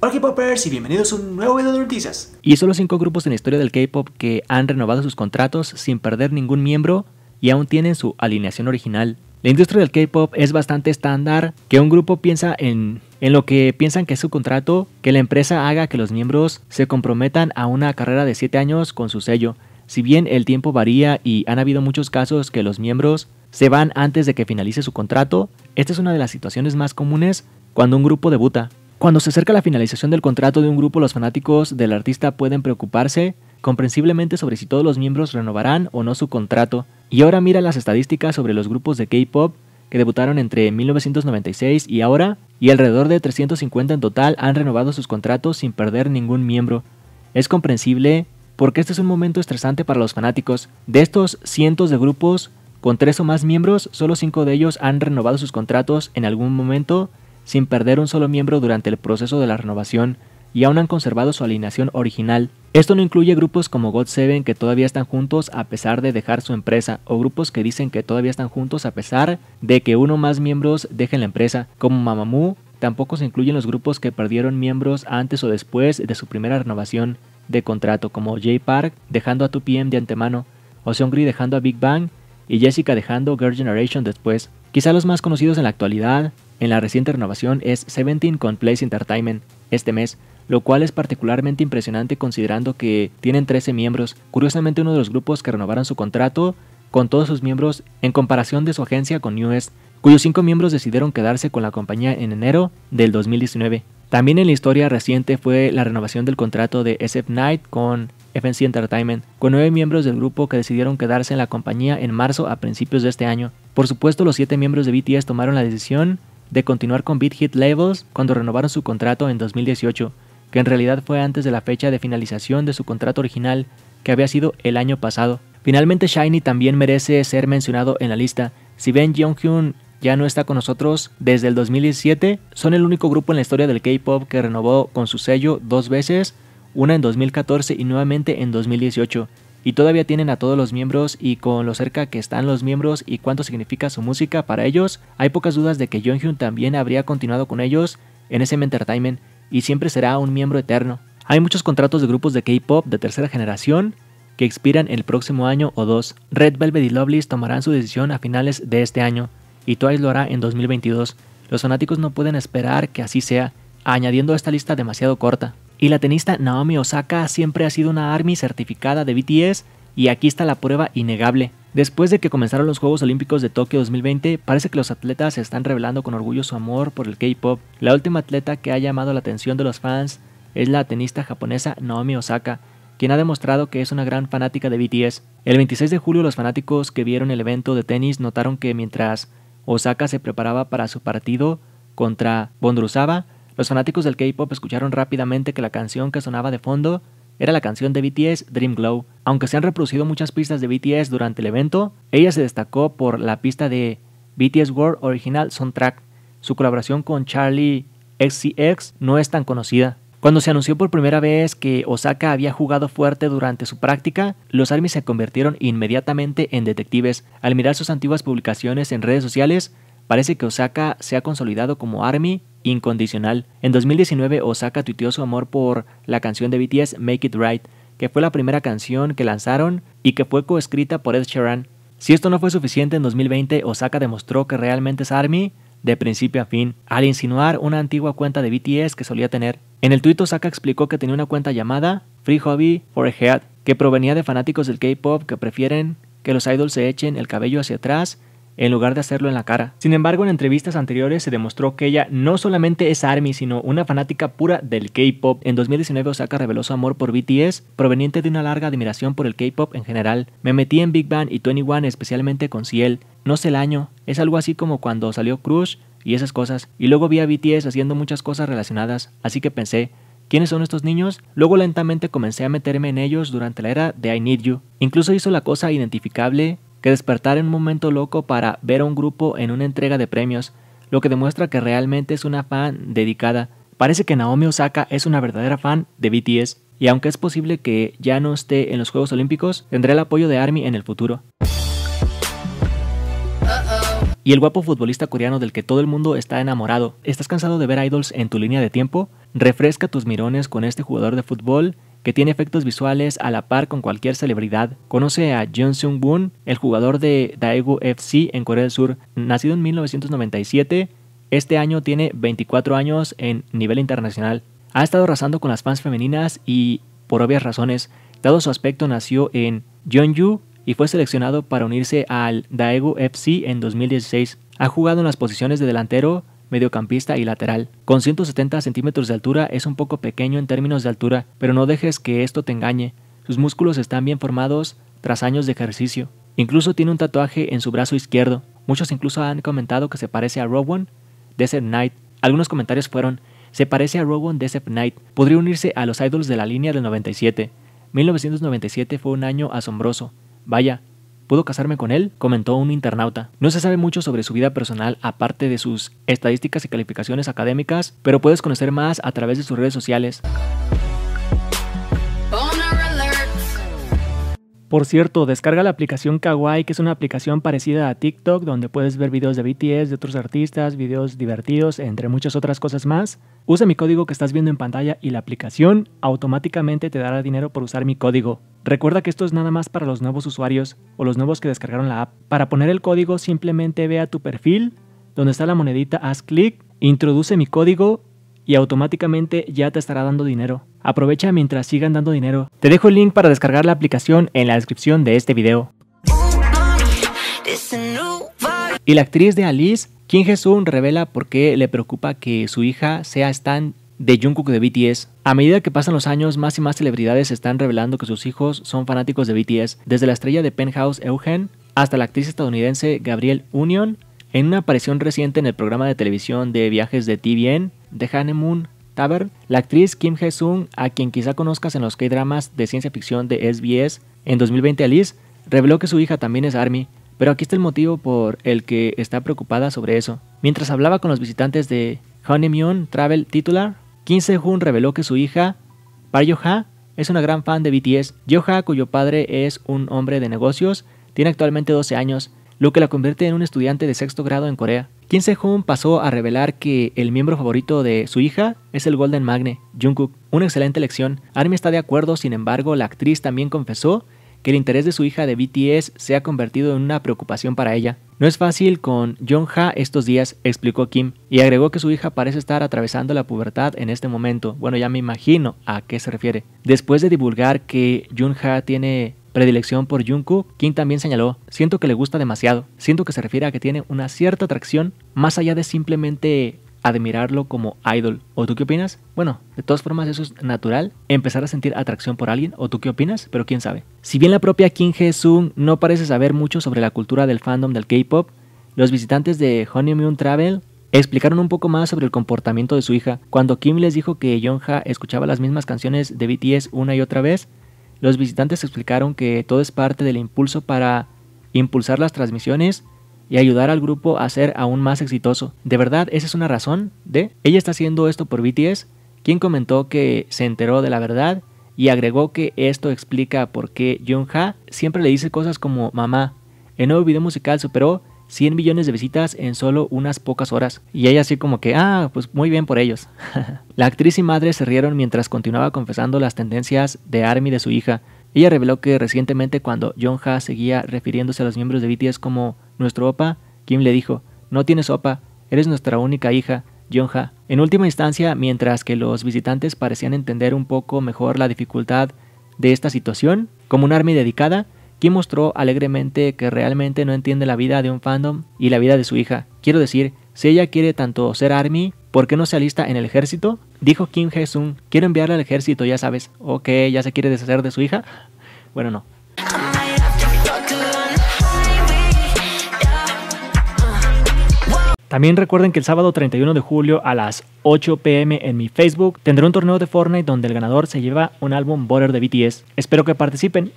Hola k y bienvenidos a un nuevo video de noticias. Y son los 5 grupos en la historia del K-Pop que han renovado sus contratos sin perder ningún miembro y aún tienen su alineación original. La industria del K-Pop es bastante estándar que un grupo piensa en, en lo que piensan que es su contrato, que la empresa haga que los miembros se comprometan a una carrera de 7 años con su sello. Si bien el tiempo varía y han habido muchos casos que los miembros se van antes de que finalice su contrato, esta es una de las situaciones más comunes cuando un grupo debuta. Cuando se acerca la finalización del contrato de un grupo, los fanáticos del artista pueden preocuparse comprensiblemente sobre si todos los miembros renovarán o no su contrato. Y ahora mira las estadísticas sobre los grupos de K-Pop que debutaron entre 1996 y ahora, y alrededor de 350 en total han renovado sus contratos sin perder ningún miembro. Es comprensible porque este es un momento estresante para los fanáticos. De estos cientos de grupos, con tres o más miembros, solo cinco de ellos han renovado sus contratos en algún momento sin perder un solo miembro durante el proceso de la renovación y aún han conservado su alineación original. Esto no incluye grupos como God Seven que todavía están juntos a pesar de dejar su empresa, o grupos que dicen que todavía están juntos a pesar de que uno o más miembros dejen la empresa, como Mamamoo, tampoco se incluyen los grupos que perdieron miembros antes o después de su primera renovación de contrato como Jay Park dejando a 2PM de antemano, Oseongri dejando a Big Bang y Jessica dejando Girl Generation después. Quizá los más conocidos en la actualidad, en la reciente renovación, es Seventeen con Place Entertainment este mes, lo cual es particularmente impresionante considerando que tienen 13 miembros, curiosamente uno de los grupos que renovaron su contrato con todos sus miembros en comparación de su agencia con Newest, cuyos cinco miembros decidieron quedarse con la compañía en enero del 2019. También en la historia reciente fue la renovación del contrato de SF Knight con FNC Entertainment, con nueve miembros del grupo que decidieron quedarse en la compañía en marzo a principios de este año. Por supuesto, los siete miembros de BTS tomaron la decisión de continuar con Beat Hit Labels cuando renovaron su contrato en 2018, que en realidad fue antes de la fecha de finalización de su contrato original, que había sido el año pasado. Finalmente, Shiny también merece ser mencionado en la lista. Si bien Jonghyun ya no está con nosotros desde el 2017. Son el único grupo en la historia del K-Pop que renovó con su sello dos veces, una en 2014 y nuevamente en 2018. Y todavía tienen a todos los miembros y con lo cerca que están los miembros y cuánto significa su música para ellos, hay pocas dudas de que Jonghyun también habría continuado con ellos en SM Entertainment y siempre será un miembro eterno. Hay muchos contratos de grupos de K-pop de tercera generación que expiran el próximo año o dos. Red Velvet y Lovelace tomarán su decisión a finales de este año y Twice lo hará en 2022. Los fanáticos no pueden esperar que así sea, añadiendo a esta lista demasiado corta. Y la tenista Naomi Osaka siempre ha sido una ARMY certificada de BTS y aquí está la prueba innegable. Después de que comenzaron los Juegos Olímpicos de Tokio 2020, parece que los atletas se están revelando con orgullo su amor por el K-pop. La última atleta que ha llamado la atención de los fans es la tenista japonesa Naomi Osaka, quien ha demostrado que es una gran fanática de BTS. El 26 de julio los fanáticos que vieron el evento de tenis notaron que mientras Osaka se preparaba para su partido contra Bondrusaba, los fanáticos del K-pop escucharon rápidamente que la canción que sonaba de fondo era la canción de BTS Dream Glow. Aunque se han reproducido muchas pistas de BTS durante el evento, ella se destacó por la pista de BTS World Original Soundtrack. Su colaboración con Charlie XCX no es tan conocida. Cuando se anunció por primera vez que Osaka había jugado fuerte durante su práctica, los Army se convirtieron inmediatamente en detectives. Al mirar sus antiguas publicaciones en redes sociales, parece que Osaka se ha consolidado como Army incondicional. En 2019, Osaka tuiteó su amor por la canción de BTS Make It Right, que fue la primera canción que lanzaron y que fue coescrita por Ed Sheeran. Si esto no fue suficiente, en 2020 Osaka demostró que realmente es Army de principio a fin, al insinuar una antigua cuenta de BTS que solía tener. En el tuit Osaka explicó que tenía una cuenta llamada Free Hobby for a Head, que provenía de fanáticos del K-pop que prefieren que los idols se echen el cabello hacia atrás en lugar de hacerlo en la cara. Sin embargo, en entrevistas anteriores se demostró que ella no solamente es ARMY, sino una fanática pura del K-pop. En 2019 Osaka reveló su amor por BTS, proveniente de una larga admiración por el K-pop en general. Me metí en Big Bang y 21 especialmente con Ciel. No sé el año, es algo así como cuando salió Crush y esas cosas. Y luego vi a BTS haciendo muchas cosas relacionadas, así que pensé, ¿Quiénes son estos niños? Luego lentamente comencé a meterme en ellos durante la era de I Need You. Incluso hizo la cosa identificable que despertar en un momento loco para ver a un grupo en una entrega de premios, lo que demuestra que realmente es una fan dedicada. Parece que Naomi Osaka es una verdadera fan de BTS, y aunque es posible que ya no esté en los Juegos Olímpicos, tendrá el apoyo de ARMY en el futuro. Y el guapo futbolista coreano del que todo el mundo está enamorado. ¿Estás cansado de ver idols en tu línea de tiempo? Refresca tus mirones con este jugador de fútbol que tiene efectos visuales a la par con cualquier celebridad. Conoce a Jung Seung Woon, el jugador de Daegu FC en Corea del Sur, nacido en 1997. Este año tiene 24 años en nivel internacional. Ha estado razando con las fans femeninas y, por obvias razones, dado su aspecto, nació en Jeonju y fue seleccionado para unirse al Daegu FC en 2016. Ha jugado en las posiciones de delantero, mediocampista y lateral. Con 170 centímetros de altura es un poco pequeño en términos de altura, pero no dejes que esto te engañe. Sus músculos están bien formados tras años de ejercicio. Incluso tiene un tatuaje en su brazo izquierdo. Muchos incluso han comentado que se parece a Rowan Desert Knight. Algunos comentarios fueron, se parece a Rowan Desert Knight. Podría unirse a los idols de la línea del 97. 1997 fue un año asombroso. Vaya, ¿Puedo casarme con él? comentó un internauta. No se sabe mucho sobre su vida personal aparte de sus estadísticas y calificaciones académicas, pero puedes conocer más a través de sus redes sociales. Por cierto, descarga la aplicación Kawaii, que es una aplicación parecida a TikTok, donde puedes ver videos de BTS, de otros artistas, videos divertidos, entre muchas otras cosas más. Usa mi código que estás viendo en pantalla y la aplicación automáticamente te dará dinero por usar mi código. Recuerda que esto es nada más para los nuevos usuarios o los nuevos que descargaron la app. Para poner el código simplemente ve a tu perfil, donde está la monedita, haz clic, introduce mi código y automáticamente ya te estará dando dinero. Aprovecha mientras sigan dando dinero. Te dejo el link para descargar la aplicación en la descripción de este video. Y la actriz de Alice, Kim Jesun, revela por qué le preocupa que su hija sea Stan de Jungkook de BTS. A medida que pasan los años, más y más celebridades están revelando que sus hijos son fanáticos de BTS, desde la estrella de Penthouse Eugen hasta la actriz estadounidense Gabrielle Union, en una aparición reciente en el programa de televisión de viajes de TVN, The Honeymoon Tavern, la actriz Kim Hee-sung, a quien quizá conozcas en los K-dramas de ciencia ficción de SBS, en 2020 Alice, reveló que su hija también es ARMY, pero aquí está el motivo por el que está preocupada sobre eso. Mientras hablaba con los visitantes de Honeymoon Travel Titular, Kim Se-hoon reveló que su hija, Park Yo-ha, es una gran fan de BTS. Yo-ha, cuyo padre es un hombre de negocios, tiene actualmente 12 años, lo que la convierte en un estudiante de sexto grado en Corea. Kim Se-hoon pasó a revelar que el miembro favorito de su hija es el Golden Magnet, Jungkook. Una excelente elección. Army está de acuerdo, sin embargo, la actriz también confesó que el interés de su hija de BTS se ha convertido en una preocupación para ella. No es fácil con Junha Ha estos días, explicó Kim, y agregó que su hija parece estar atravesando la pubertad en este momento. Bueno, ya me imagino a qué se refiere. Después de divulgar que Jung Ha tiene predilección por Jungkook, Kim también señaló, siento que le gusta demasiado, siento que se refiere a que tiene una cierta atracción más allá de simplemente admirarlo como idol. ¿O tú qué opinas? Bueno, de todas formas eso es natural, empezar a sentir atracción por alguien. ¿O tú qué opinas? Pero quién sabe. Si bien la propia Kim Hee-sung no parece saber mucho sobre la cultura del fandom del K-pop, los visitantes de Honeymoon Travel explicaron un poco más sobre el comportamiento de su hija. Cuando Kim les dijo que Yeon-ha escuchaba las mismas canciones de BTS una y otra vez, los visitantes explicaron que todo es parte del impulso para impulsar las transmisiones y ayudar al grupo a ser aún más exitoso. De verdad, esa es una razón de... Ella está haciendo esto por BTS, quien comentó que se enteró de la verdad y agregó que esto explica por qué Jung-ha siempre le dice cosas como mamá. El nuevo video musical superó 100 millones de visitas en solo unas pocas horas. Y ella así como que, ah, pues muy bien por ellos. la actriz y madre se rieron mientras continuaba confesando las tendencias de Army de su hija, ella reveló que recientemente cuando John Ha seguía refiriéndose a los miembros de BTS como nuestro opa, Kim le dijo, no tienes opa, eres nuestra única hija, John Ha. En última instancia, mientras que los visitantes parecían entender un poco mejor la dificultad de esta situación, como un army dedicada, Kim mostró alegremente que realmente no entiende la vida de un fandom y la vida de su hija. Quiero decir, si ella quiere tanto ser army ¿Por qué no se alista en el ejército? Dijo Kim Hee-sung, quiero enviarle al ejército, ya sabes. Ok, ya se quiere deshacer de su hija. Bueno, no. También recuerden que el sábado 31 de julio a las 8 pm en mi Facebook tendré un torneo de Fortnite donde el ganador se lleva un álbum Border de BTS. Espero que participen.